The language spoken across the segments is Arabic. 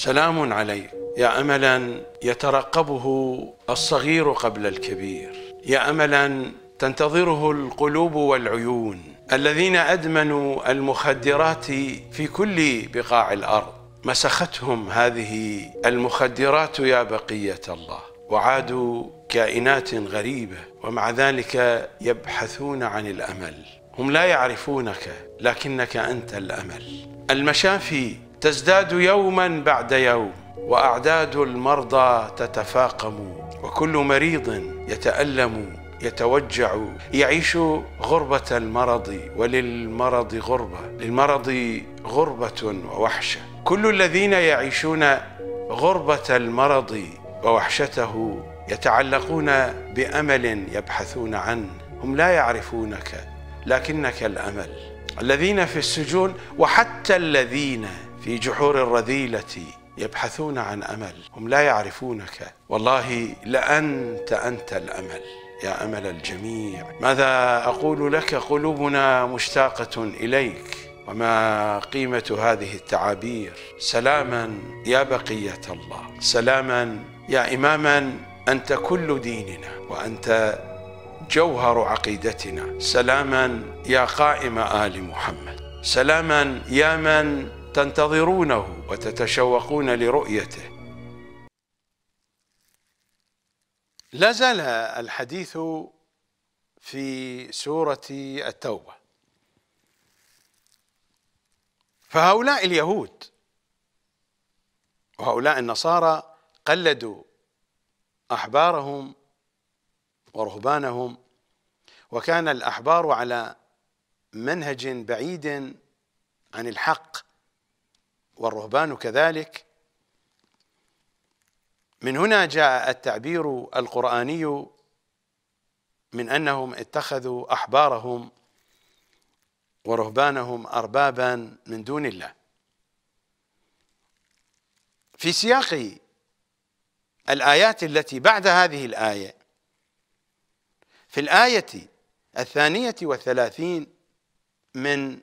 سلام عليك يا املا يترقبه الصغير قبل الكبير يا املا تنتظره القلوب والعيون الذين ادمنوا المخدرات في كل بقاع الارض مسختهم هذه المخدرات يا بقيه الله وعادوا كائنات غريبه ومع ذلك يبحثون عن الامل هم لا يعرفونك لكنك انت الامل المشافي تزداد يوما بعد يوم واعداد المرضى تتفاقم وكل مريض يتالم يتوجع يعيش غربه المرض وللمرض غربه للمرض غربه ووحشه كل الذين يعيشون غربه المرض ووحشته يتعلقون بامل يبحثون عنه هم لا يعرفونك لكنك الامل الذين في السجون وحتى الذين في جحور الرذيله يبحثون عن امل هم لا يعرفونك والله لانت انت الامل يا امل الجميع ماذا اقول لك قلوبنا مشتاقه اليك وما قيمه هذه التعابير سلاما يا بقيه الله سلاما يا اماما انت كل ديننا وانت جوهر عقيدتنا سلاما يا قائم ال محمد سلاما يا من تنتظرونه وتتشوقون لرؤيته لا زال الحديث في سوره التوبه فهؤلاء اليهود وهؤلاء النصارى قلدوا احبارهم ورهبانهم وكان الاحبار على منهج بعيد عن الحق والرهبان كذلك من هنا جاء التعبير القرآني من أنهم اتخذوا أحبارهم ورهبانهم أربابا من دون الله في سياق الآيات التي بعد هذه الآية في الآية الثانية والثلاثين من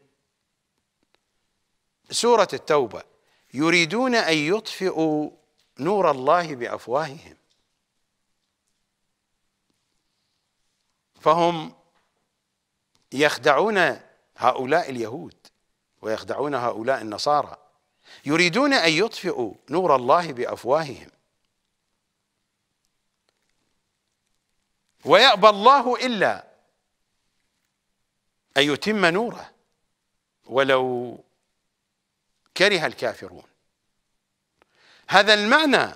سورة التوبة يريدون أن يطفئوا نور الله بأفواههم فهم يخدعون هؤلاء اليهود ويخدعون هؤلاء النصارى يريدون أن يطفئوا نور الله بأفواههم ويأبى الله إلا أن يتم نوره ولو كره الكافرون هذا المعنى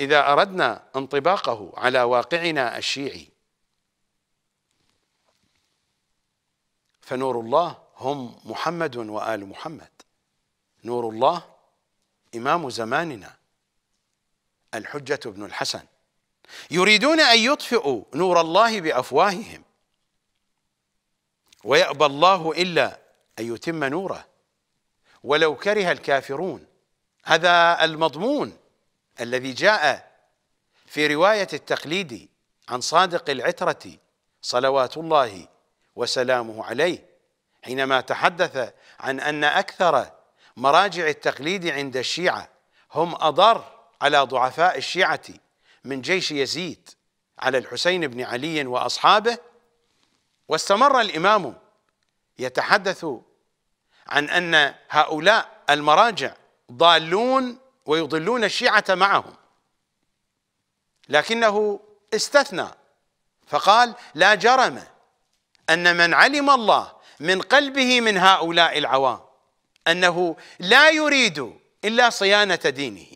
إذا أردنا انطباقه على واقعنا الشيعي فنور الله هم محمد وآل محمد نور الله إمام زماننا الحجة بن الحسن يريدون أن يطفئوا نور الله بأفواههم ويأبى الله إلا أن يتم نوره ولو كره الكافرون هذا المضمون الذي جاء في رواية التقليد عن صادق العترة صلوات الله وسلامه عليه حينما تحدث عن أن أكثر مراجع التقليد عند الشيعة هم أضر على ضعفاء الشيعة من جيش يزيد على الحسين بن علي وأصحابه واستمر الإمام يتحدث عن أن هؤلاء المراجع ضالون ويضلون الشيعة معهم لكنه استثنى فقال لا جرم أن من علم الله من قلبه من هؤلاء العوام أنه لا يريد إلا صيانة دينه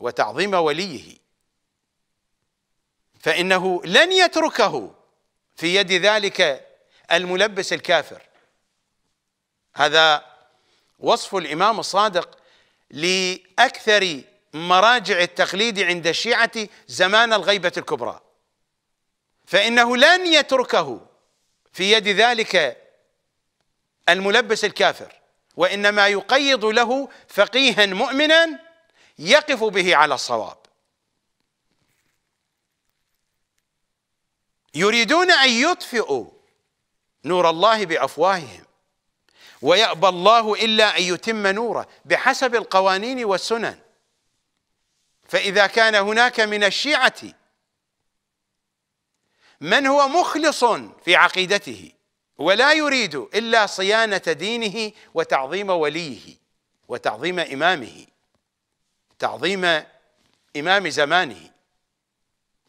وتعظيم وليه فإنه لن يتركه في يد ذلك الملبس الكافر هذا وصف الإمام الصادق لأكثر مراجع التقليد عند الشيعة زمان الغيبة الكبرى فإنه لن يتركه في يد ذلك الملبس الكافر وإنما يقيض له فقيها مؤمنا يقف به على الصواب يريدون أن يطفئوا نور الله بأفواههم ويأبى الله إلا أن يتم نوره بحسب القوانين والسنن فإذا كان هناك من الشيعة من هو مخلص في عقيدته ولا يريد إلا صيانة دينه وتعظيم وليه وتعظيم إمامه تعظيم إمام زمانه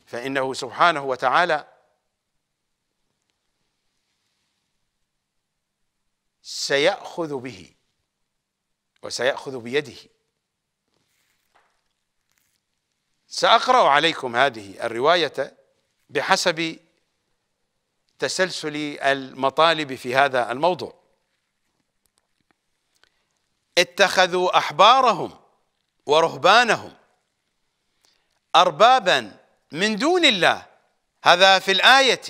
فإنه سبحانه وتعالى سيأخذ به وسيأخذ بيده سأقرأ عليكم هذه الرواية بحسب تسلسل المطالب في هذا الموضوع اتخذوا أحبارهم ورهبانهم أربابا من دون الله هذا في الآية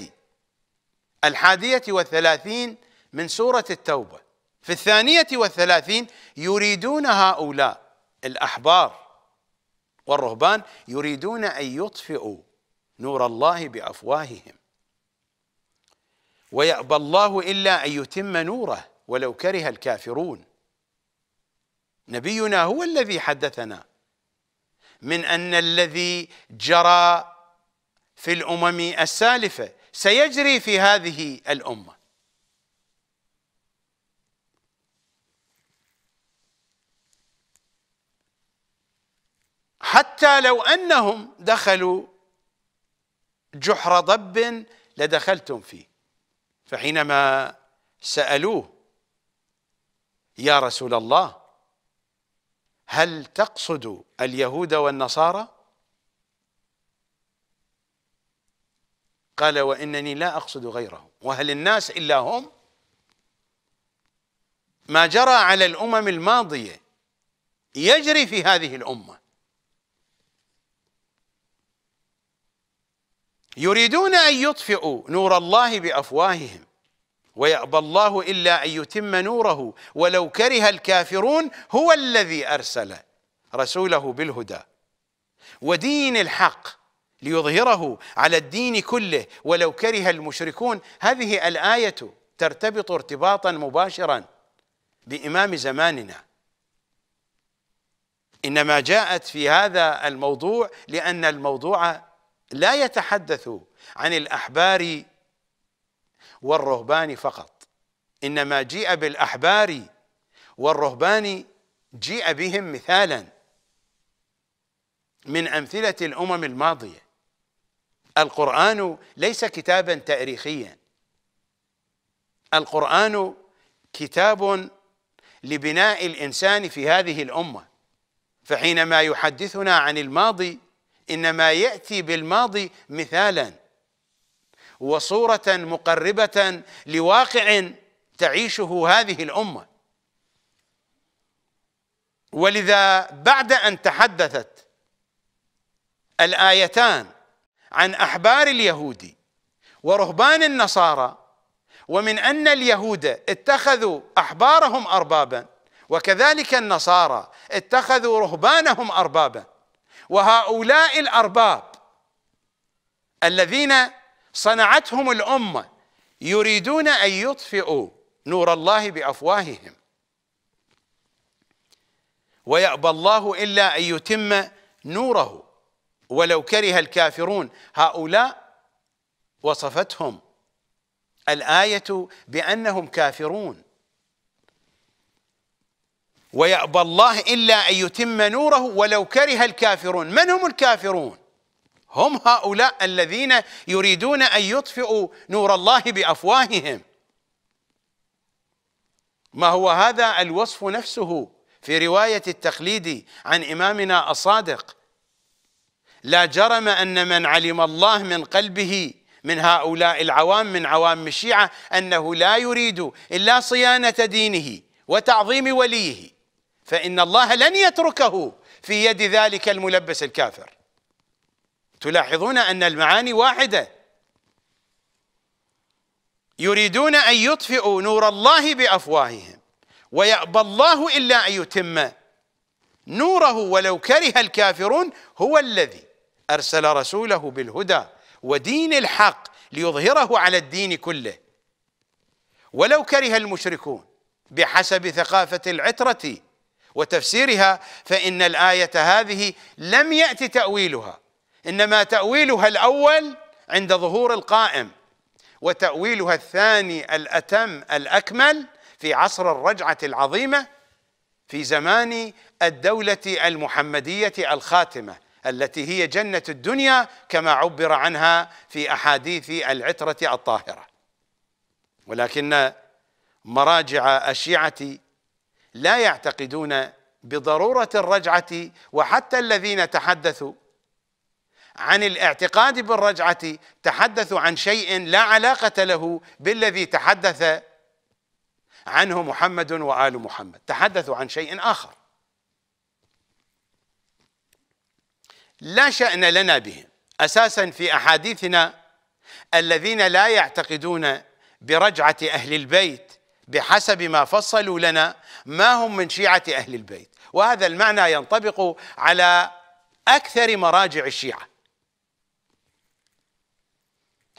الحادية والثلاثين من سورة التوبة في الثانية والثلاثين يريدون هؤلاء الأحبار والرهبان يريدون أن يطفئوا نور الله بأفواههم ويأبى الله إلا أن يتم نوره ولو كره الكافرون نبينا هو الذي حدثنا من أن الذي جرى في الأمم السالفة سيجري في هذه الأمة حتى لو انهم دخلوا جحر ضب لدخلتم فيه فحينما سالوه يا رسول الله هل تقصد اليهود والنصارى قال وانني لا اقصد غيرهم وهل الناس الا هم ما جرى على الامم الماضيه يجري في هذه الامه يريدون أن يطفئوا نور الله بأفواههم ويأبى الله إلا أن يتم نوره ولو كره الكافرون هو الذي أرسل رسوله بالهدى ودين الحق ليظهره على الدين كله ولو كره المشركون هذه الآية ترتبط ارتباطا مباشرا بإمام زماننا إنما جاءت في هذا الموضوع لأن الموضوع لا يتحدث عن الأحبار والرهبان فقط إنما جيء بالأحبار والرهبان جيء بهم مثالا من أمثلة الأمم الماضية القرآن ليس كتابا تاريخيا القرآن كتاب لبناء الإنسان في هذه الأمة فحينما يحدثنا عن الماضي إنما يأتي بالماضي مثالا وصورة مقربة لواقع تعيشه هذه الأمة ولذا بعد أن تحدثت الآيتان عن أحبار اليهود ورهبان النصارى ومن أن اليهود اتخذوا أحبارهم أربابا وكذلك النصارى اتخذوا رهبانهم أربابا وهؤلاء الأرباب الذين صنعتهم الأمة يريدون أن يطفئوا نور الله بأفواههم ويأبى الله إلا أن يتم نوره ولو كره الكافرون هؤلاء وصفتهم الآية بأنهم كافرون ويأبى الله إلا أن يتم نوره ولو كره الكافرون من هم الكافرون؟ هم هؤلاء الذين يريدون أن يطفئوا نور الله بأفواههم ما هو هذا الوصف نفسه في رواية التقليد عن إمامنا الصادق لا جرم أن من علم الله من قلبه من هؤلاء العوام من عوام الشيعة أنه لا يريد إلا صيانة دينه وتعظيم وليه فإن الله لن يتركه في يد ذلك الملبس الكافر تلاحظون أن المعاني واحدة يريدون أن يطفئوا نور الله بأفواههم ويأبى الله إلا أن يتم نوره ولو كره الكافرون هو الذي أرسل رسوله بالهدى ودين الحق ليظهره على الدين كله ولو كره المشركون بحسب ثقافة العترة وتفسيرها فإن الآية هذه لم يأتي تأويلها إنما تأويلها الأول عند ظهور القائم وتأويلها الثاني الأتم الأكمل في عصر الرجعة العظيمة في زمان الدولة المحمدية الخاتمة التي هي جنة الدنيا كما عبر عنها في أحاديث العترة الطاهرة ولكن مراجع الشيعة لا يعتقدون بضروره الرجعه وحتى الذين تحدثوا عن الاعتقاد بالرجعه تحدثوا عن شيء لا علاقه له بالذي تحدث عنه محمد وال محمد تحدثوا عن شيء اخر لا شان لنا بهم اساسا في احاديثنا الذين لا يعتقدون برجعه اهل البيت بحسب ما فصلوا لنا ما هم من شيعة أهل البيت وهذا المعنى ينطبق على أكثر مراجع الشيعة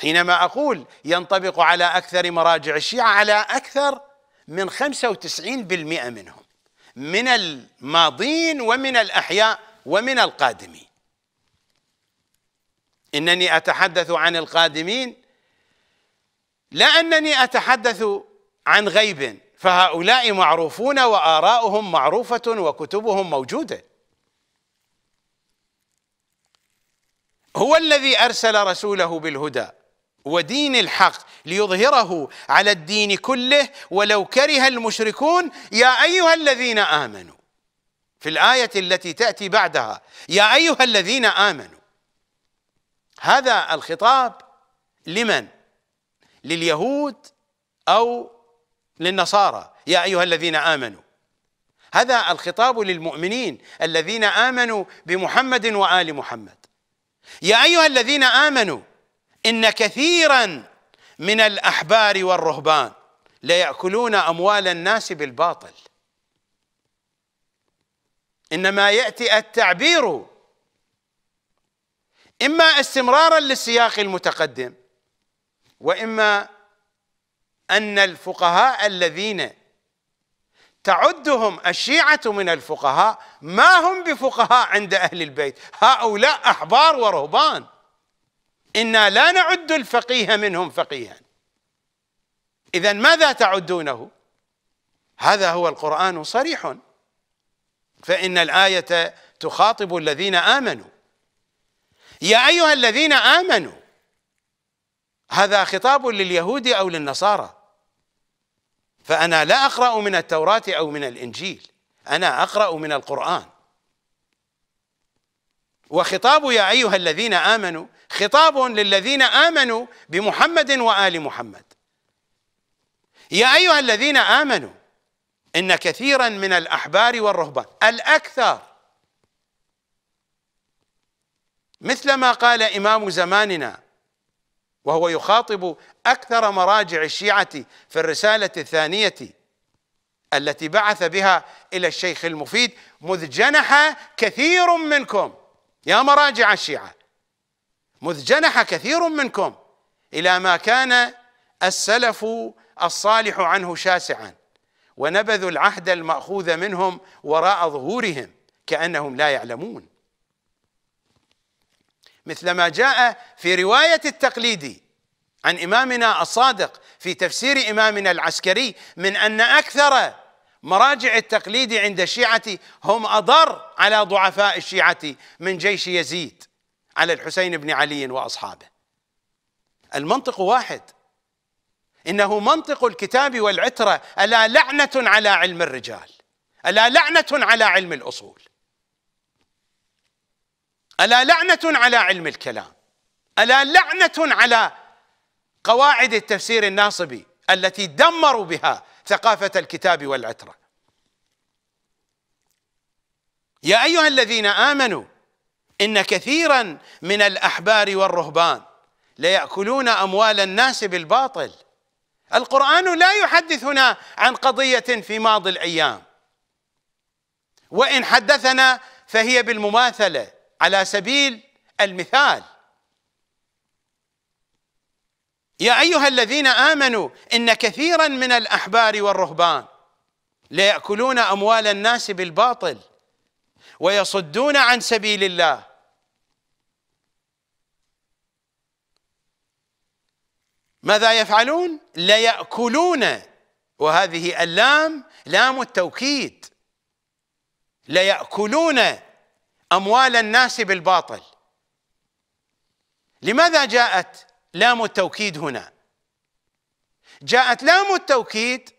حينما أقول ينطبق على أكثر مراجع الشيعة على أكثر من 95% منهم من الماضين ومن الأحياء ومن القادمين إنني أتحدث عن القادمين لا أنني أتحدث عن غيب فهؤلاء معروفون وآراؤهم معروفة وكتبهم موجودة هو الذي أرسل رسوله بالهدى ودين الحق ليظهره على الدين كله ولو كره المشركون يا أيها الذين آمنوا في الآية التي تأتي بعدها يا أيها الذين آمنوا هذا الخطاب لمن؟ لليهود أو للنصارى يا ايها الذين امنوا هذا الخطاب للمؤمنين الذين امنوا بمحمد وال محمد يا ايها الذين امنوا ان كثيرا من الاحبار والرهبان ليأكلون أموال الناس بالباطل إنما يأتي التعبير إما استمرارا للسياق المتقدم وإما أن الفقهاء الذين تعدهم الشيعة من الفقهاء ما هم بفقهاء عند أهل البيت هؤلاء أحبار ورهبان إنا لا نعد الفقيه منهم فقيها إذا ماذا تعدونه هذا هو القرآن صريح فإن الآية تخاطب الذين آمنوا يا أيها الذين آمنوا هذا خطاب لليهود أو للنصارى فأنا لا أقرأ من التوراة أو من الإنجيل أنا أقرأ من القرآن وخطاب يا أيها الذين آمنوا خطاب للذين آمنوا بمحمد وآل محمد يا أيها الذين آمنوا إن كثيرا من الأحبار والرهبان الأكثر مثل ما قال إمام زماننا وهو يخاطب أكثر مراجع الشيعة في الرسالة الثانية التي بعث بها إلى الشيخ المفيد مذ جنح كثير منكم يا مراجع الشيعة مذ جنح كثير منكم إلى ما كان السلف الصالح عنه شاسعا ونبذوا العهد المأخوذ منهم وراء ظهورهم كأنهم لا يعلمون مثل ما جاء في رواية التقليدي عن إمامنا الصادق في تفسير إمامنا العسكري من أن أكثر مراجع التقليد عند الشيعة هم أضر على ضعفاء الشيعة من جيش يزيد على الحسين بن علي وأصحابه المنطق واحد إنه منطق الكتاب والعترة ألا لعنة على علم الرجال ألا لعنة على علم الأصول ألا لعنة على علم الكلام ألا لعنة على قواعد التفسير الناصبي التي دمروا بها ثقافة الكتاب والعترة يا أيها الذين آمنوا إن كثيرا من الأحبار والرهبان ليأكلون أموال الناس بالباطل القرآن لا يحدثنا عن قضية في ماضي الأيام وإن حدثنا فهي بالمماثلة على سبيل المثال يا ايها الذين امنوا ان كثيرا من الاحبار والرهبان ليأكلون أموال الناس بالباطل ويصدون عن سبيل الله ماذا يفعلون؟ ليأكلون وهذه اللام لام التوكيد ليأكلون اموال الناس بالباطل لماذا جاءت لام التوكيد هنا جاءت لام التوكيد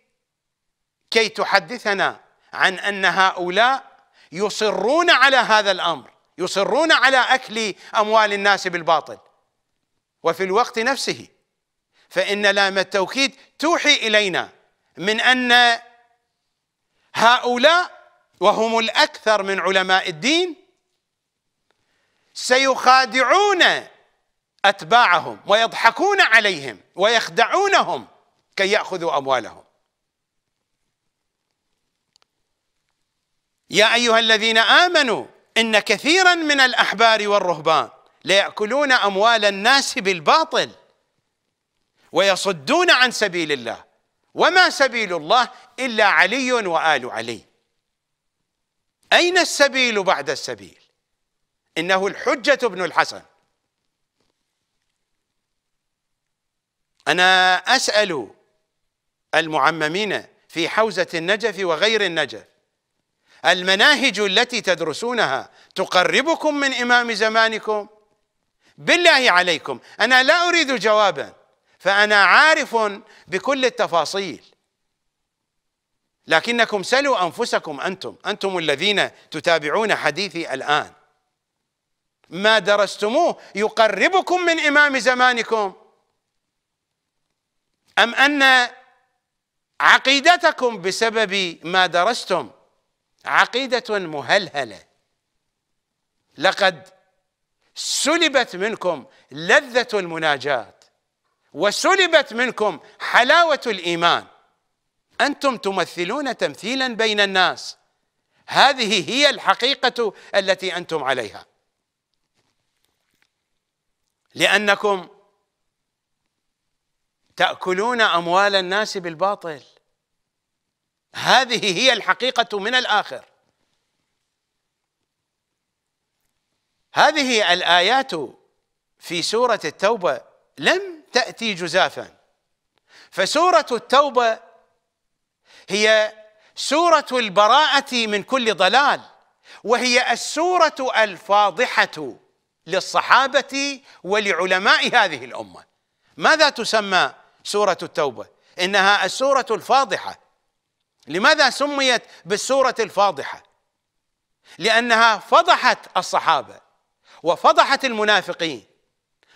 كي تحدثنا عن ان هؤلاء يصرون على هذا الامر يصرون على اكل اموال الناس بالباطل وفي الوقت نفسه فان لام التوكيد توحي الينا من ان هؤلاء وهم الاكثر من علماء الدين سيخادعون أتباعهم ويضحكون عليهم ويخدعونهم كي يأخذوا أموالهم يا أيها الذين آمنوا إن كثيرا من الأحبار والرهبان ليأكلون أموال الناس بالباطل ويصدون عن سبيل الله وما سبيل الله إلا علي وآل علي أين السبيل بعد السبيل إنه الحجة بن الحسن أنا أسأل المعممين في حوزة النجف وغير النجف المناهج التي تدرسونها تقربكم من إمام زمانكم بالله عليكم أنا لا أريد جوابا فأنا عارف بكل التفاصيل لكنكم سلوا أنفسكم أنتم أنتم الذين تتابعون حديثي الآن ما درستموه يقربكم من إمام زمانكم أم أن عقيدتكم بسبب ما درستم عقيدة مهلهلة لقد سلبت منكم لذة المناجاة وسلبت منكم حلاوة الإيمان أنتم تمثلون تمثيلا بين الناس هذه هي الحقيقة التي أنتم عليها لأنكم تأكلون أموال الناس بالباطل هذه هي الحقيقة من الآخر هذه الآيات في سورة التوبة لم تأتي جزافا فسورة التوبة هي سورة البراءة من كل ضلال وهي السورة الفاضحة للصحابة ولعلماء هذه الأمة ماذا تسمى سورة التوبة إنها السورة الفاضحة لماذا سميت بالسورة الفاضحة لأنها فضحت الصحابة وفضحت المنافقين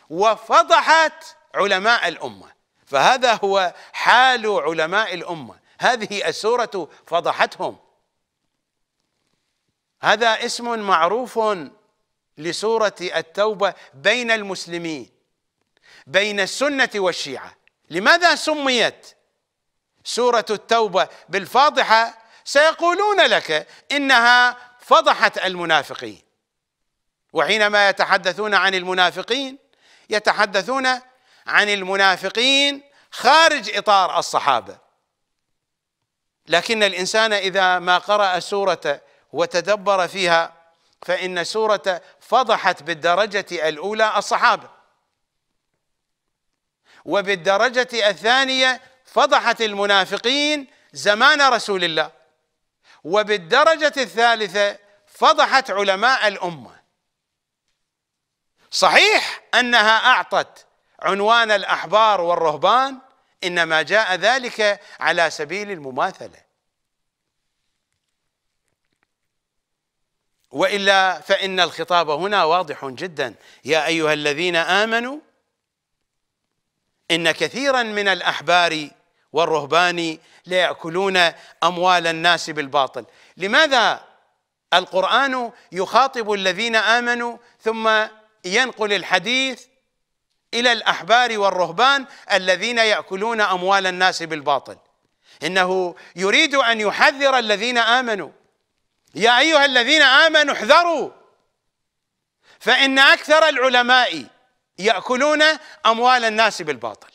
وفضحت علماء الأمة فهذا هو حال علماء الأمة هذه السورة فضحتهم هذا اسم معروف لسورة التوبة بين المسلمين بين السنة والشيعة لماذا سميت سورة التوبة بالفاضحة سيقولون لك إنها فضحت المنافقين وحينما يتحدثون عن المنافقين يتحدثون عن المنافقين خارج إطار الصحابة لكن الإنسان إذا ما قرأ سورة وتدبر فيها فإن سورة فضحت بالدرجة الأولى الصحابة وبالدرجة الثانية فضحت المنافقين زمان رسول الله وبالدرجة الثالثة فضحت علماء الأمة صحيح أنها أعطت عنوان الأحبار والرهبان إنما جاء ذلك على سبيل المماثلة والا فان الخطاب هنا واضح جدا يا ايها الذين امنوا ان كثيرا من الاحبار والرهبان ليأكلون أموال الناس بالباطل لماذا القرآن يخاطب الذين آمنوا ثم ينقل الحديث إلى الأحبار والرهبان الذين يأكلون أموال الناس بالباطل إنه يريد أن يحذر الذين آمنوا يا ايها الذين امنوا احذروا فان اكثر العلماء ياكلون اموال الناس بالباطل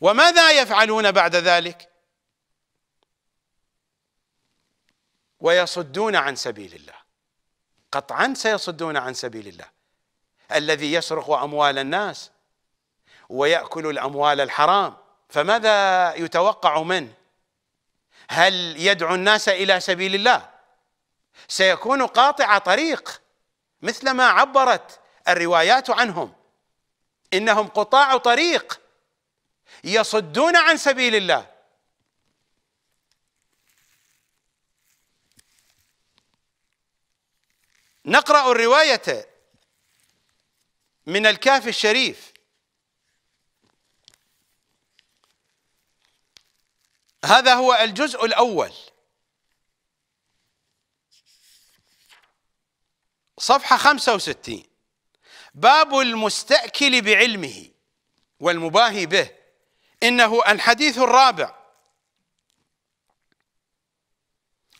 وماذا يفعلون بعد ذلك ويصدون عن سبيل الله قطعا سيصدون عن سبيل الله الذي يسرق اموال الناس وياكل الاموال الحرام فماذا يتوقع منه هل يدعو الناس الى سبيل الله سيكون قاطع طريق مثل ما عبرت الروايات عنهم انهم قطاع طريق يصدون عن سبيل الله نقرا الروايه من الكهف الشريف هذا هو الجزء الاول صفحة 65 باب المستأكل بعلمه والمباهي به إنه الحديث الرابع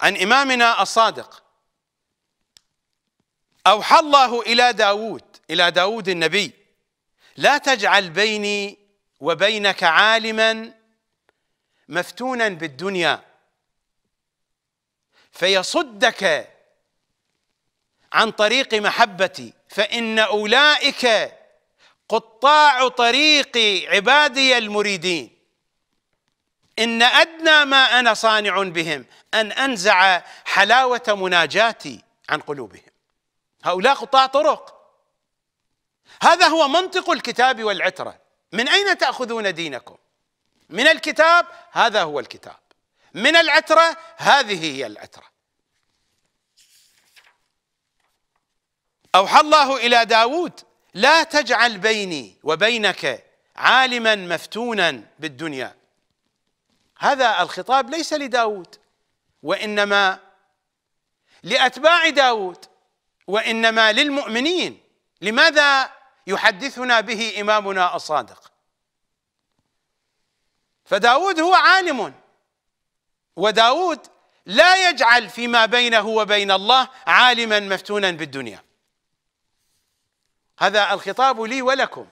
عن إمامنا الصادق أوحى الله إلى داود إلى داود النبي لا تجعل بيني وبينك عالما مفتونا بالدنيا فيصدك عن طريق محبتي فإن أولئك قطاع طريق عبادي المريدين إن أدنى ما أنا صانع بهم أن أنزع حلاوة مناجاتي عن قلوبهم هؤلاء قطاع طرق هذا هو منطق الكتاب والعترة من أين تأخذون دينكم من الكتاب هذا هو الكتاب من العترة هذه هي العترة أوحى الله إلى داود لا تجعل بيني وبينك عالما مفتونا بالدنيا هذا الخطاب ليس لداود وإنما لأتباع داود وإنما للمؤمنين لماذا يحدثنا به إمامنا الصادق فداود هو عالم وداود لا يجعل فيما بينه وبين الله عالما مفتونا بالدنيا هذا الخطاب لي ولكم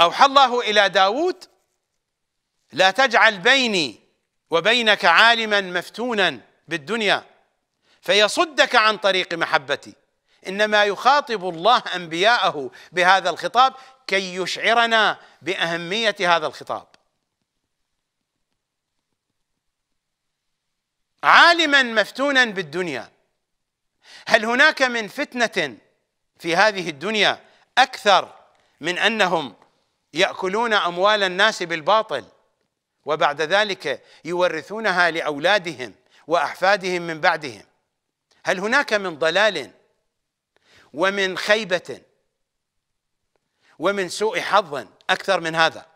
أوحى الله إلى داود لا تجعل بيني وبينك عالما مفتونا بالدنيا فيصدك عن طريق محبتي إنما يخاطب الله أنبياءه بهذا الخطاب كي يشعرنا بأهمية هذا الخطاب عالما مفتونا بالدنيا هل هناك من فتنه في هذه الدنيا اكثر من انهم ياكلون اموال الناس بالباطل وبعد ذلك يورثونها لاولادهم واحفادهم من بعدهم هل هناك من ضلال ومن خيبه ومن سوء حظ اكثر من هذا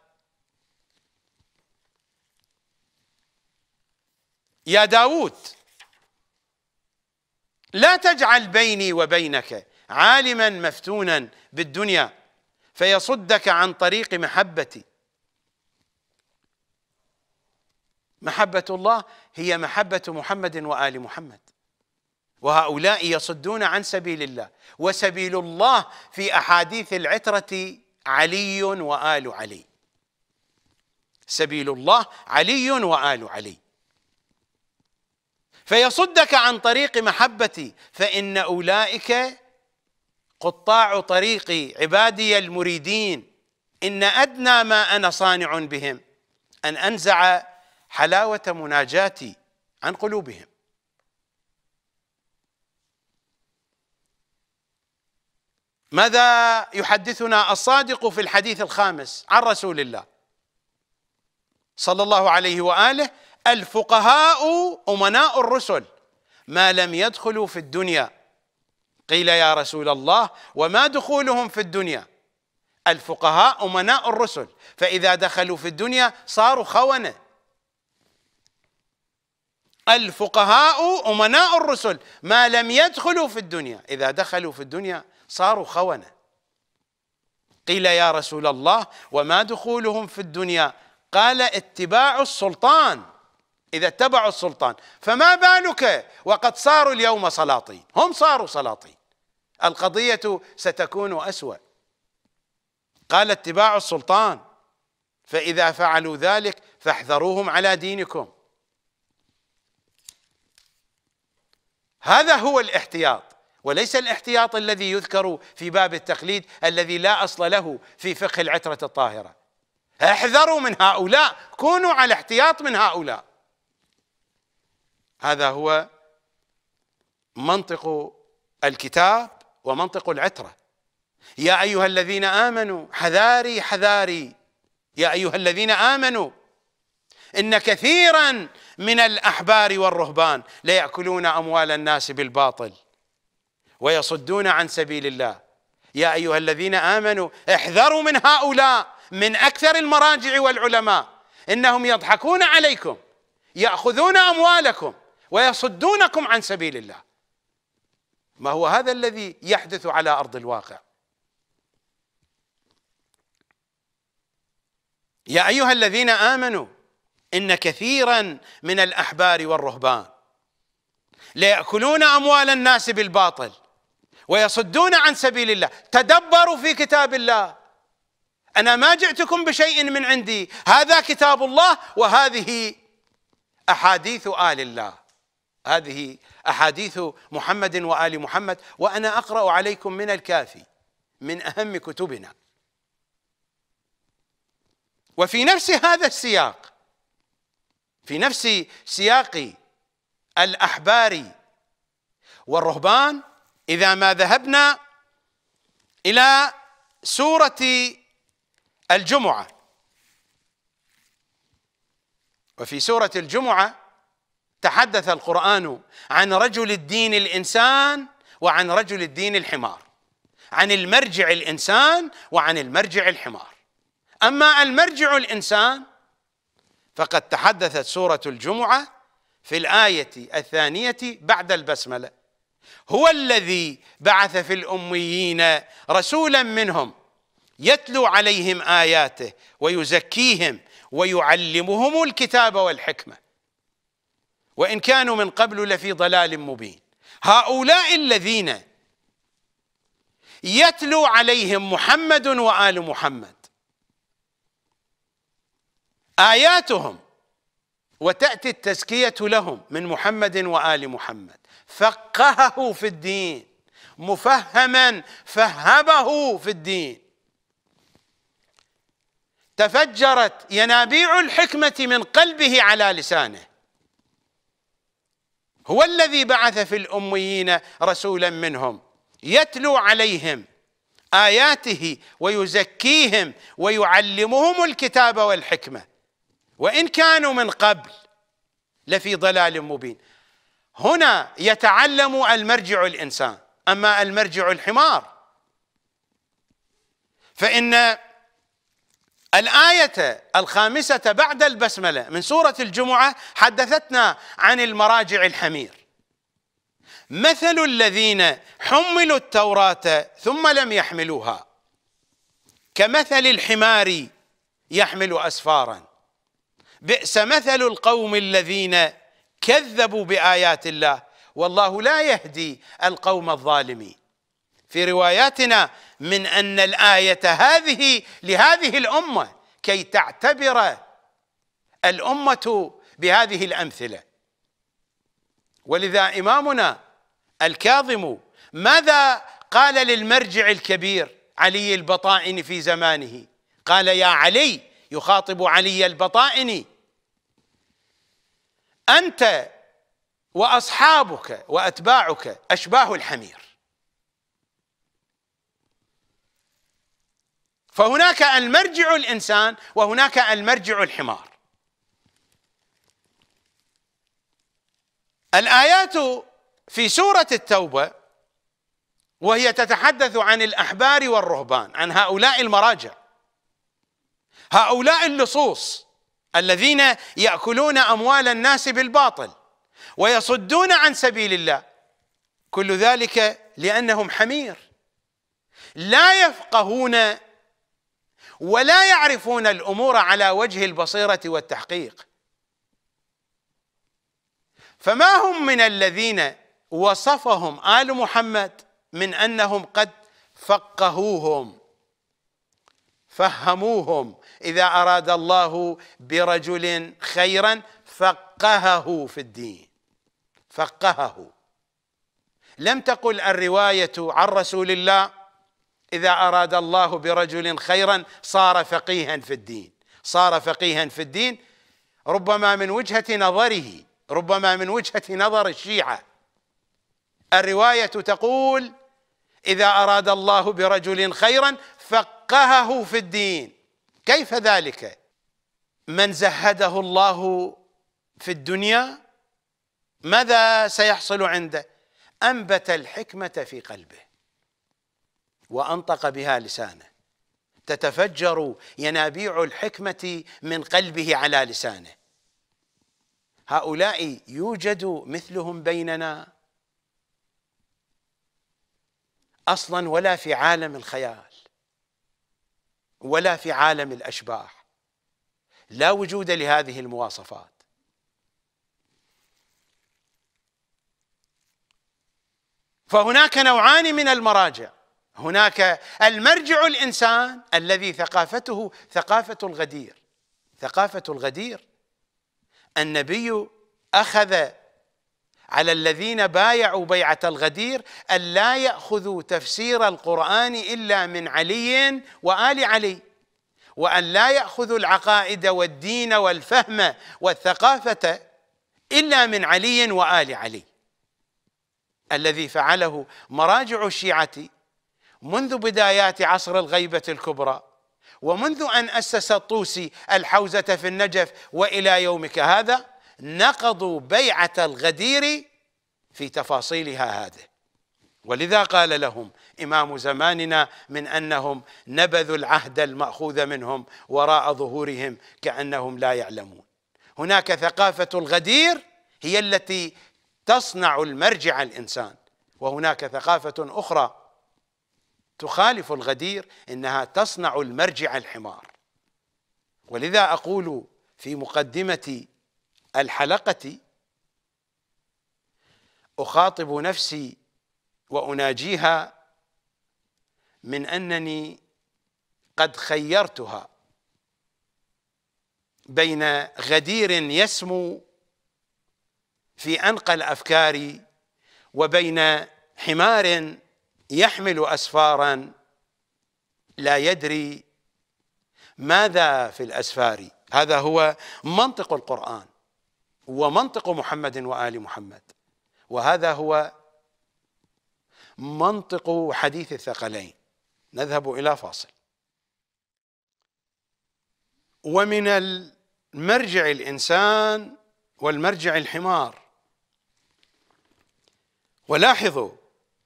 يا داوود لا تجعل بيني وبينك عالما مفتونا بالدنيا فيصدك عن طريق محبتي محبة الله هي محبة محمد وآل محمد وهؤلاء يصدون عن سبيل الله وسبيل الله في أحاديث العترة علي وآل علي سبيل الله علي وآل علي فيصدك عن طريق محبتي فإن أولئك قطاع طريقي عبادي المريدين إن أدنى ما أنا صانع بهم أن أنزع حلاوة مناجاتي عن قلوبهم ماذا يحدثنا الصادق في الحديث الخامس عن رسول الله صلى الله عليه واله الفقهاء امناء الرسل ما لم يدخلوا في الدنيا قيل يا رسول الله وما دخولهم في الدنيا الفقهاء أمناء الرسل فإذا دخلوا في الدنيا صاروا خونة الفقهاء أمناء الرسل ما لم يدخلوا في الدنيا إذا دخلوا في الدنيا صاروا خونة قيل يا رسول الله وما دخولهم في الدنيا قال اتباع السلطان إذا اتبعوا السلطان فما بالك وقد صاروا اليوم سلاطين هم صاروا سلاطين القضية ستكون أسوأ قال اتباع السلطان فإذا فعلوا ذلك فاحذروهم على دينكم هذا هو الاحتياط وليس الاحتياط الذي يذكر في باب التقليد الذي لا أصل له في فقه العترة الطاهرة احذروا من هؤلاء كونوا على احتياط من هؤلاء هذا هو منطق الكتاب ومنطق العترة يا أيها الذين آمنوا حذاري حذاري يا أيها الذين آمنوا إن كثيرا من الأحبار والرهبان ليأكلون أموال الناس بالباطل ويصدون عن سبيل الله يا أيها الذين آمنوا احذروا من هؤلاء من أكثر المراجع والعلماء إنهم يضحكون عليكم يأخذون أموالكم ويصدونكم عن سبيل الله ما هو هذا الذي يحدث على ارض الواقع يا ايها الذين امنوا ان كثيرا من الاحبار والرهبان ليأكلون أموال الناس بالباطل ويصدون عن سبيل الله تدبروا في كتاب الله أنا ما جئتكم بشيء من عندي هذا كتاب الله وهذه أحاديث آل الله هذه احاديث محمد وال محمد وانا اقرا عليكم من الكافي من اهم كتبنا وفي نفس هذا السياق في نفس سياق الاحبار والرهبان اذا ما ذهبنا الى سوره الجمعه وفي سوره الجمعه تحدث القرآن عن رجل الدين الإنسان وعن رجل الدين الحمار عن المرجع الإنسان وعن المرجع الحمار أما المرجع الإنسان فقد تحدثت سورة الجمعة في الآية الثانية بعد البسملة هو الذي بعث في الأميين رسولا منهم يتلو عليهم آياته ويزكيهم ويعلمهم الكتاب والحكمة وإن كانوا من قبل لفي ضلال مبين هؤلاء الذين يتلو عليهم محمد وآل محمد آياتهم وتأتي التزكية لهم من محمد وآل محمد فقهه في الدين مفهما فهمه في الدين تفجرت ينابيع الحكمة من قلبه على لسانه هو الذي بعث في الأميين رسولا منهم يتلو عليهم آياته ويزكيهم ويعلمهم الكتاب والحكمة وإن كانوا من قبل لفي ضلال مبين هنا يتعلم المرجع الإنسان أما المرجع الحمار فإن الآية الخامسة بعد البسملة من سورة الجمعة حدثتنا عن المراجع الحمير مثل الذين حملوا التوراة ثم لم يحملوها كمثل الحمار يحمل أسفارا بئس مثل القوم الذين كذبوا بآيات الله والله لا يهدي القوم الظالمين في رواياتنا من ان الايه هذه لهذه الامه كي تعتبر الامه بهذه الامثله ولذا امامنا الكاظم ماذا قال للمرجع الكبير علي البطائن في زمانه قال يا علي يخاطب علي البطائن انت واصحابك واتباعك اشباه الحمير فهناك المرجع الانسان وهناك المرجع الحمار الايات في سوره التوبه وهي تتحدث عن الاحبار والرهبان عن هؤلاء المراجع هؤلاء اللصوص الذين ياكلون اموال الناس بالباطل ويصدون عن سبيل الله كل ذلك لانهم حمير لا يفقهون ولا يعرفون الامور على وجه البصيره والتحقيق فما هم من الذين وصفهم ال محمد من انهم قد فقهوهم فهموهم اذا اراد الله برجل خيرا فقهه في الدين فقهه لم تقل الروايه عن رسول الله إذا أراد الله برجل خيرا صار فقيها في الدين صار فقيها في الدين ربما من وجهة نظره ربما من وجهة نظر الشيعة الرواية تقول إذا أراد الله برجل خيرا فقهه في الدين كيف ذلك من زهده الله في الدنيا ماذا سيحصل عنده أنبت الحكمة في قلبه وأنطق بها لسانه تتفجر ينابيع الحكمة من قلبه على لسانه هؤلاء يوجد مثلهم بيننا أصلا ولا في عالم الخيال ولا في عالم الأشباح لا وجود لهذه المواصفات فهناك نوعان من المراجع هناك المرجع الانسان الذي ثقافته ثقافه الغدير ثقافه الغدير النبي اخذ على الذين بايعوا بيعه الغدير ان لا ياخذوا تفسير القران الا من علي وال علي وان لا ياخذوا العقائد والدين والفهم والثقافه الا من علي وال علي الذي فعله مراجع الشيعه منذ بدايات عصر الغيبة الكبرى ومنذ أن أسس الطوسي الحوزة في النجف وإلى يومك هذا نقضوا بيعة الغدير في تفاصيلها هذه ولذا قال لهم إمام زماننا من أنهم نبذوا العهد المأخوذ منهم وراء ظهورهم كأنهم لا يعلمون هناك ثقافة الغدير هي التي تصنع المرجع الإنسان وهناك ثقافة أخرى تخالف الغدير انها تصنع المرجع الحمار ولذا اقول في مقدمه الحلقه اخاطب نفسي واناجيها من انني قد خيرتها بين غدير يسمو في انقى الافكار وبين حمار يحمل أسفارا لا يدري ماذا في الأسفار هذا هو منطق القرآن ومنطق محمد وآل محمد وهذا هو منطق حديث الثقلين نذهب إلى فاصل ومن المرجع الإنسان والمرجع الحمار ولاحظوا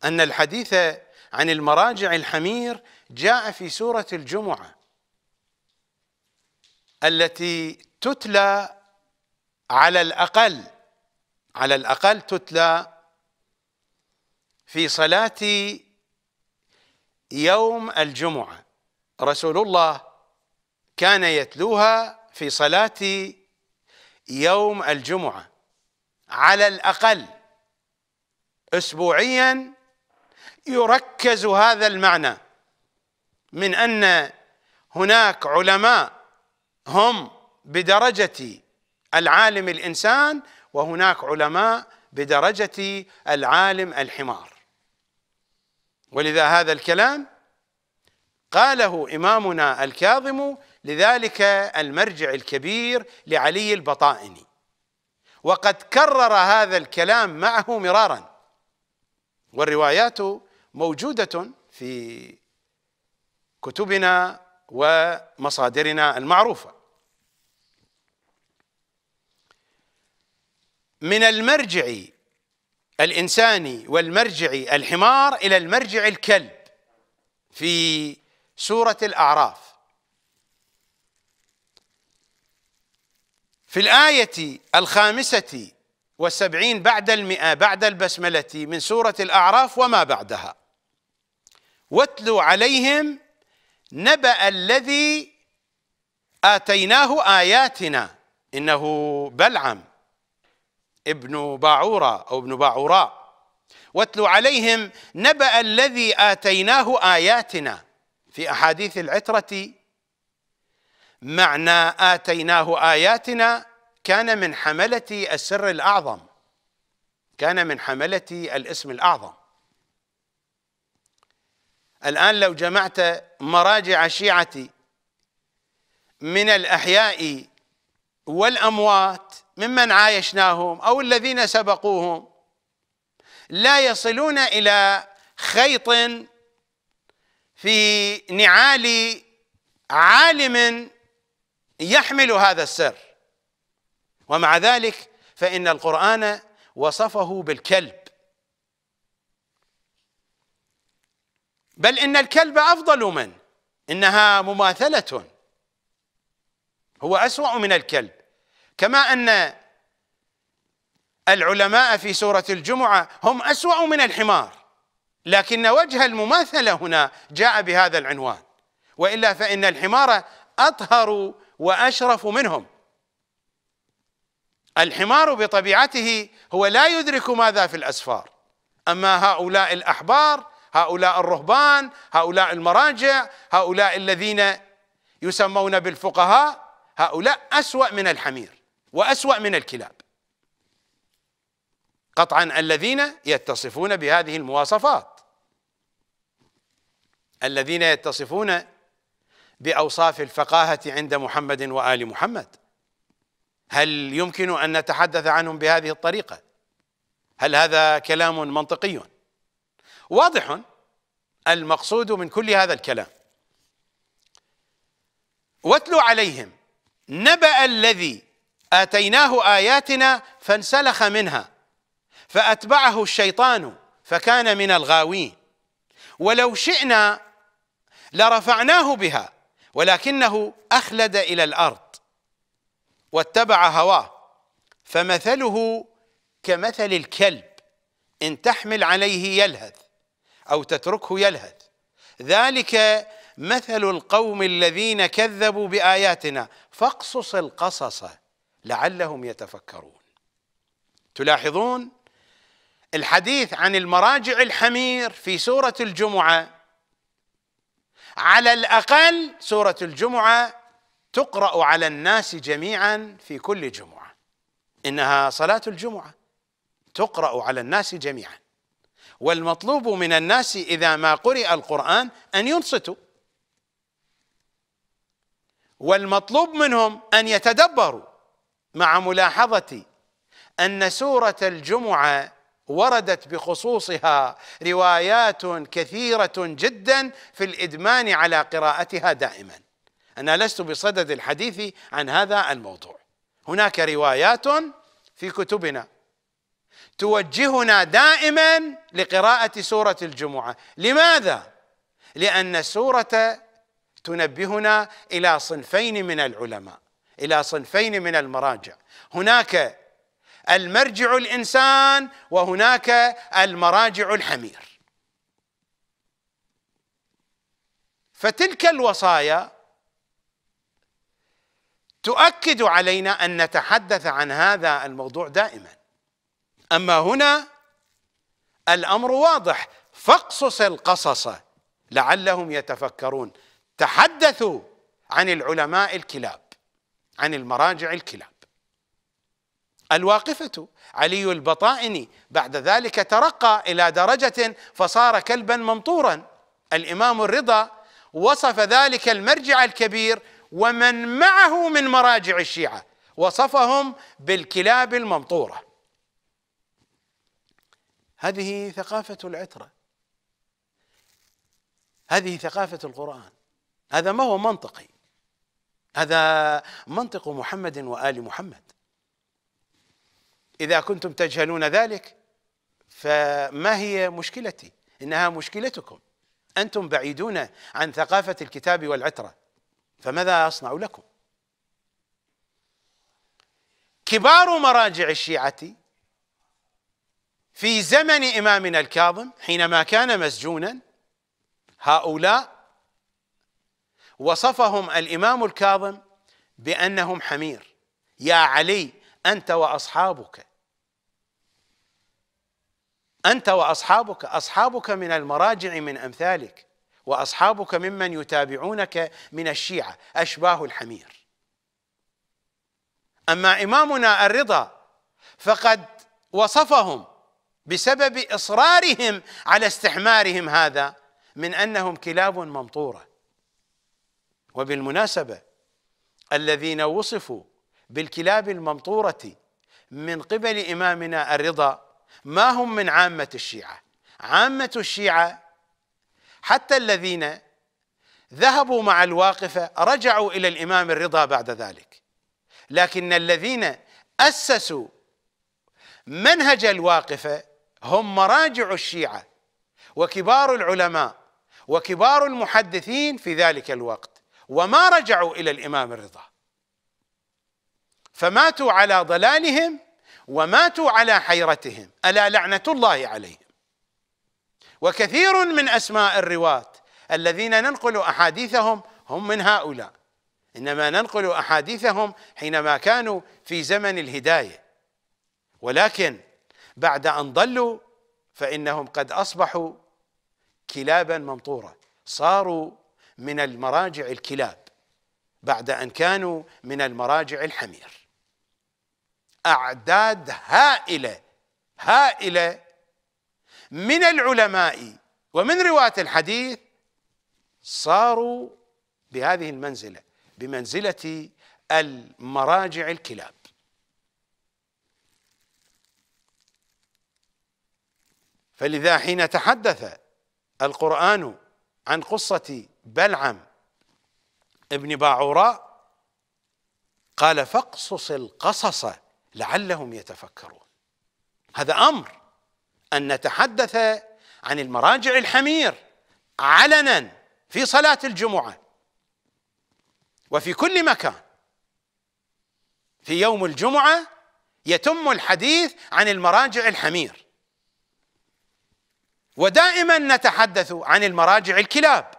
أن الحديث عن المراجع الحمير جاء في سورة الجمعة التي تتلى على الأقل على الأقل تتلى في صلاة يوم الجمعة رسول الله كان يتلوها في صلاة يوم الجمعة على الأقل أسبوعيا يركز هذا المعنى من ان هناك علماء هم بدرجه العالم الانسان وهناك علماء بدرجه العالم الحمار ولذا هذا الكلام قاله امامنا الكاظم لذلك المرجع الكبير لعلي البطائني وقد كرر هذا الكلام معه مرارا والروايات موجودة في كتبنا ومصادرنا المعروفة من المرجع الإنساني والمرجع الحمار إلى المرجع الكلب في سورة الأعراف في الآية الخامسة والسبعين بعد المئة بعد البسملة من سورة الأعراف وما بعدها واتلو عليهم نبأ الذي آتيناه آياتنا إنه بلعم ابن باعورة أو ابن باعوراء واتلو عليهم نبأ الذي آتيناه آياتنا في أحاديث العترة معنى آتيناه آياتنا كان من حملة السر الأعظم كان من حملة الاسم الأعظم الآن لو جمعت مراجع شيعة من الأحياء والأموات ممن عايشناهم أو الذين سبقوهم لا يصلون إلى خيط في نعال عالم يحمل هذا السر ومع ذلك فإن القرآن وصفه بالكلب بل إن الكلب أفضل من إنها مماثلة هو أسوأ من الكلب كما أن العلماء في سورة الجمعة هم أسوأ من الحمار لكن وجه المماثلة هنا جاء بهذا العنوان وإلا فإن الحمار أطهر وأشرف منهم الحمار بطبيعته هو لا يدرك ماذا في الأسفار أما هؤلاء الأحبار هؤلاء الرهبان هؤلاء المراجع هؤلاء الذين يسمون بالفقهاء هؤلاء أسوأ من الحمير وأسوأ من الكلاب قطعا الذين يتصفون بهذه المواصفات الذين يتصفون بأوصاف الفقاهة عند محمد وآل محمد هل يمكن أن نتحدث عنهم بهذه الطريقة هل هذا كلام منطقي؟ واضح المقصود من كل هذا الكلام واتل عليهم نبأ الذي آتيناه آياتنا فانسلخ منها فأتبعه الشيطان فكان من الغاوين ولو شئنا لرفعناه بها ولكنه أخلد إلى الأرض واتبع هواه فمثله كمثل الكلب إن تحمل عليه يلهث أو تتركه يلهث ذلك مثل القوم الذين كذبوا بآياتنا فاقصص القصص لعلهم يتفكرون تلاحظون الحديث عن المراجع الحمير في سورة الجمعة على الأقل سورة الجمعة تقرأ على الناس جميعا في كل جمعة إنها صلاة الجمعة تقرأ على الناس جميعا والمطلوب من الناس إذا ما قرئ القرآن أن ينصتوا والمطلوب منهم أن يتدبروا مع ملاحظة أن سورة الجمعة وردت بخصوصها روايات كثيرة جدا في الإدمان على قراءتها دائما أنا لست بصدد الحديث عن هذا الموضوع هناك روايات في كتبنا توجهنا دائما لقراءة سورة الجمعة لماذا؟ لأن سورة تنبهنا إلى صنفين من العلماء إلى صنفين من المراجع هناك المرجع الإنسان وهناك المراجع الحمير فتلك الوصايا تؤكد علينا أن نتحدث عن هذا الموضوع دائماً أما هنا الأمر واضح فاقصص القصص لعلهم يتفكرون تحدثوا عن العلماء الكلاب عن المراجع الكلاب الواقفة علي البطائني بعد ذلك ترقى إلى درجة فصار كلبا منطورا الإمام الرضا وصف ذلك المرجع الكبير ومن معه من مراجع الشيعة وصفهم بالكلاب الممطورة هذه ثقافة العترة هذه ثقافة القرآن هذا ما هو منطقي هذا منطق محمد وآل محمد إذا كنتم تجهلون ذلك فما هي مشكلتي إنها مشكلتكم أنتم بعيدون عن ثقافة الكتاب والعترة فماذا أصنع لكم كبار مراجع الشيعة في زمن إمامنا الكاظم حينما كان مسجونا هؤلاء وصفهم الإمام الكاظم بأنهم حمير يا علي أنت وأصحابك أنت وأصحابك أصحابك من المراجع من أمثالك وأصحابك ممن يتابعونك من الشيعة أشباه الحمير أما إمامنا الرضا فقد وصفهم بسبب اصرارهم على استحمارهم هذا من انهم كلاب ممطوره وبالمناسبه الذين وصفوا بالكلاب الممطوره من قبل امامنا الرضا ما هم من عامه الشيعه عامه الشيعه حتى الذين ذهبوا مع الواقفه رجعوا الى الامام الرضا بعد ذلك لكن الذين اسسوا منهج الواقفه هم مراجع الشيعة وكبار العلماء وكبار المحدثين في ذلك الوقت وما رجعوا إلى الإمام الرضا فماتوا على ضلالهم وماتوا على حيرتهم ألا لعنة الله عليهم وكثير من أسماء الرواة الذين ننقل أحاديثهم هم من هؤلاء إنما ننقل أحاديثهم حينما كانوا في زمن الهداية ولكن بعد أن ضلوا فإنهم قد أصبحوا كلابا ممطوره صاروا من المراجع الكلاب بعد أن كانوا من المراجع الحمير أعداد هائلة هائلة من العلماء ومن رواة الحديث صاروا بهذه المنزلة بمنزلة المراجع الكلاب فلذا حين تحدث القرآن عن قصة بلعم ابن باعوراء قال فاقصص القصص لعلهم يتفكرون هذا أمر أن نتحدث عن المراجع الحمير علنا في صلاة الجمعة وفي كل مكان في يوم الجمعة يتم الحديث عن المراجع الحمير ودائما نتحدث عن المراجع الكلاب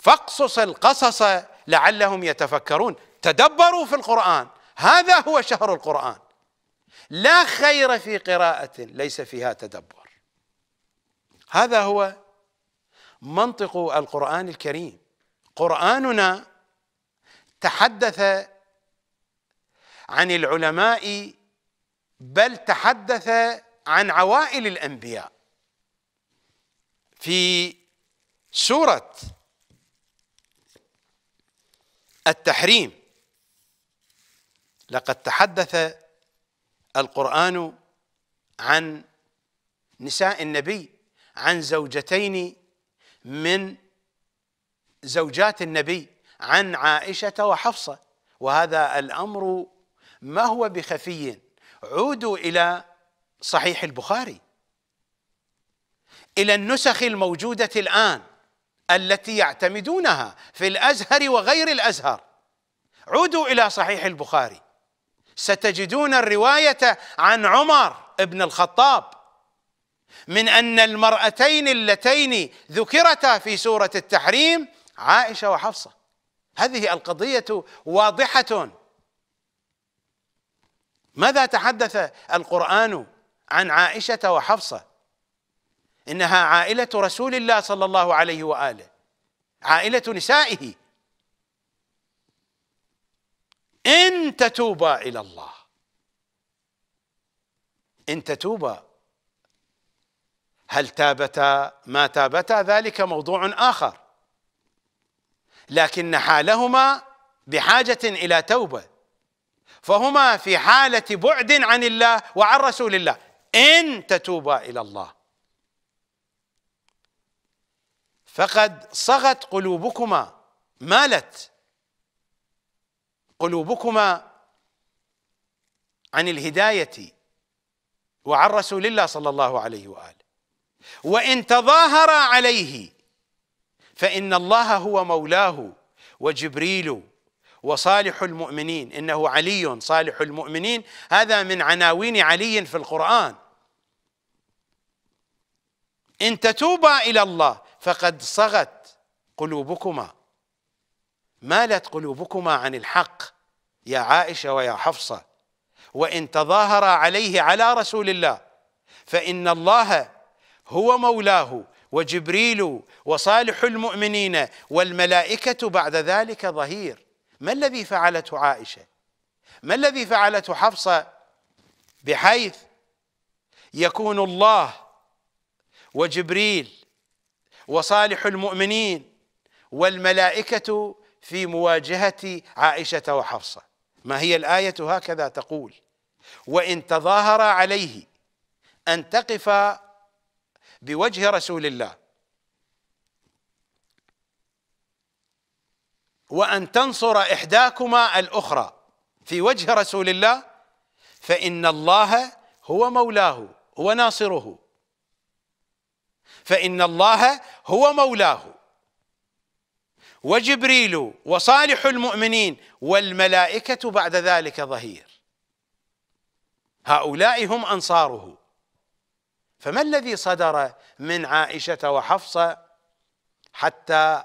فاقصص القصص لعلهم يتفكرون تدبروا في القرآن هذا هو شهر القرآن لا خير في قراءة ليس فيها تدبر هذا هو منطق القرآن الكريم قرآننا تحدث عن العلماء بل تحدث عن عوائل الأنبياء في سورة التحريم لقد تحدث القرآن عن نساء النبي عن زوجتين من زوجات النبي عن عائشة وحفصة وهذا الأمر ما هو بخفي عودوا إلى صحيح البخاري إلى النسخ الموجودة الآن التي يعتمدونها في الأزهر وغير الأزهر عودوا إلى صحيح البخاري ستجدون الرواية عن عمر بن الخطاب من أن المرأتين اللتين ذكرتا في سورة التحريم عائشة وحفصة هذه القضية واضحة ماذا تحدث القرآن عن عائشة وحفصة انها عائله رسول الله صلى الله عليه واله عائله نسائه ان تتوبا الى الله ان تتوبا هل تابتا ما تابتا ذلك موضوع اخر لكن حالهما بحاجه الى توبه فهما في حاله بعد عن الله وعن رسول الله ان تتوبا الى الله فقد صغت قلوبكما مالت قلوبكما عن الهدايه وعن رسول الله صلى الله عليه واله وان تظاهر عليه فان الله هو مولاه وجبريل وصالح المؤمنين انه علي صالح المؤمنين هذا من عناوين علي في القران ان تتوبا الى الله فقد صغت قلوبكما مالت قلوبكما عن الحق يا عائشه ويا حفصه وان تظاهرا عليه على رسول الله فان الله هو مولاه وجبريل وصالح المؤمنين والملائكه بعد ذلك ظهير ما الذي فعلته عائشه ما الذي فعلته حفصه بحيث يكون الله وجبريل وصالح المؤمنين والملائكة في مواجهة عائشة وحفصة ما هي الآية هكذا تقول وإن تظاهر عليه أن تقف بوجه رسول الله وأن تنصر إحداكما الأخرى في وجه رسول الله فإن الله هو مولاه وناصره فإن الله هو مولاه وجبريل وصالح المؤمنين والملائكة بعد ذلك ظهير هؤلاء هم أنصاره فما الذي صدر من عائشة وحفصة حتى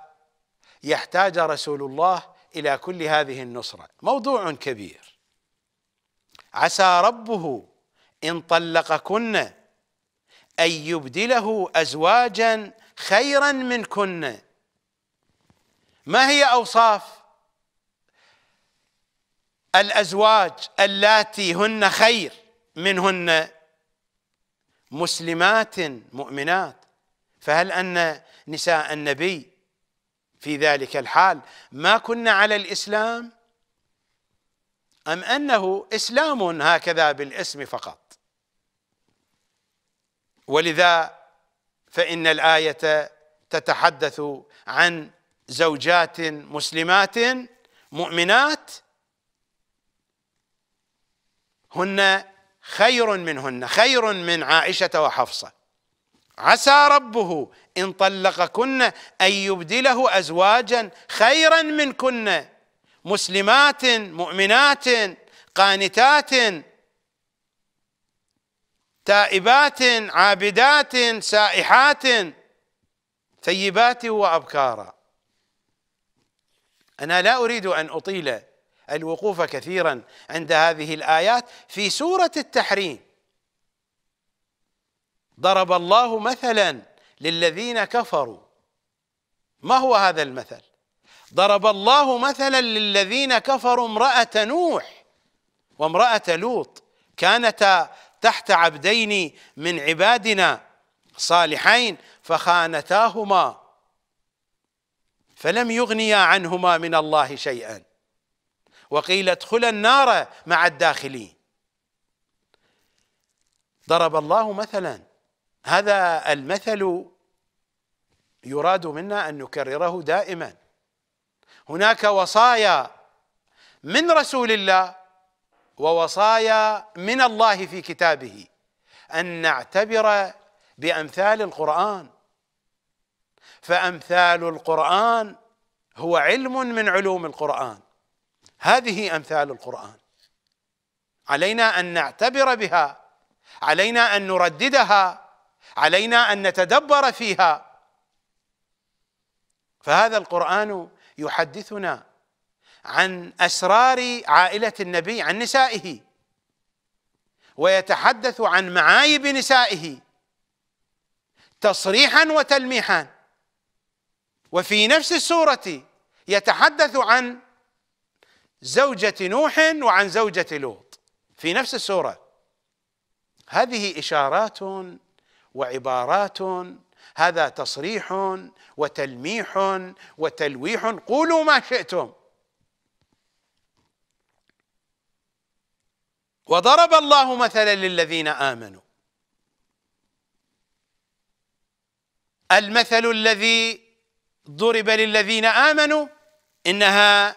يحتاج رسول الله إلى كل هذه النصرة موضوع كبير عسى ربه إن طلقكن أن يبدله أزواجا خيرا منكن ما هي أوصاف الأزواج اللاتي هن خير منهن مسلمات مؤمنات فهل أن نساء النبي في ذلك الحال ما كن على الإسلام أم أنه إسلام هكذا بالاسم فقط ولذا فإن الآية تتحدث عن زوجات مسلمات مؤمنات هن خير منهن خير من عائشة وحفصة عسى ربه إن طلقكن أن يبدله أزواجا خيرا منكن مسلمات مؤمنات قانتات تائبات عابدات سائحات ثيبات وأبكارا أنا لا أريد أن أطيل الوقوف كثيرا عند هذه الآيات في سورة التحريم ضرب الله مثلا للذين كفروا ما هو هذا المثل ضرب الله مثلا للذين كفروا امرأة نوح وامرأة لوط كانتا تحت عبدين من عبادنا صالحين فخانتاهما فلم يغنيا عنهما من الله شيئا وقيل ادخلا النار مع الداخلين ضرب الله مثلا هذا المثل يراد منا ان نكرره دائما هناك وصايا من رسول الله ووصايا من الله في كتابه ان نعتبر بامثال القران فامثال القران هو علم من علوم القران هذه امثال القران علينا ان نعتبر بها علينا ان نرددها علينا ان نتدبر فيها فهذا القران يحدثنا عن اسرار عائله النبي عن نسائه ويتحدث عن معايب نسائه تصريحا وتلميحا وفي نفس السوره يتحدث عن زوجه نوح وعن زوجه لوط في نفس السوره هذه اشارات وعبارات هذا تصريح وتلميح وتلويح قولوا ما شئتم وضرب الله مثلا للذين آمنوا المثل الذي ضرب للذين آمنوا إنها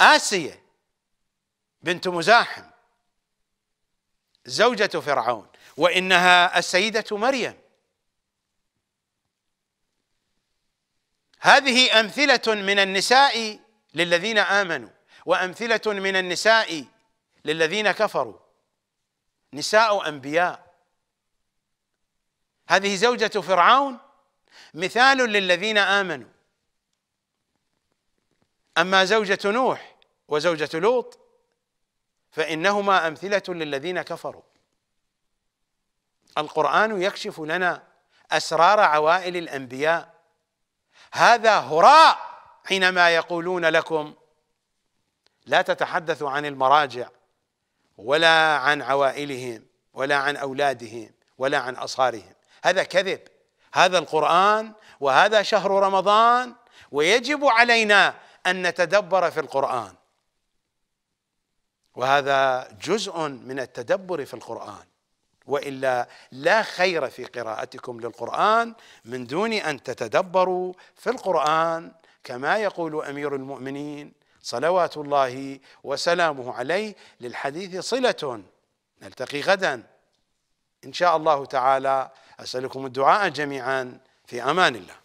آسية بنت مزاحم زوجة فرعون وإنها السيدة مريم هذه أمثلة من النساء للذين آمنوا وأمثلة من النساء للذين كفروا نساء انبياء هذه زوجة فرعون مثال للذين امنوا اما زوجة نوح وزوجة لوط فانهما امثلة للذين كفروا القرآن يكشف لنا اسرار عوائل الانبياء هذا هراء حينما يقولون لكم لا تتحدثوا عن المراجع ولا عن عوائلهم ولا عن أولادهم ولا عن أصهارهم هذا كذب هذا القرآن وهذا شهر رمضان ويجب علينا أن نتدبر في القرآن وهذا جزء من التدبر في القرآن والا لا خير في قراءتكم للقران من دون ان تتدبروا في القران كما يقول امير المؤمنين صلوات الله وسلامه عليه للحديث صلة نلتقي غدا إن شاء الله تعالى أسألكم الدعاء جميعا في أمان الله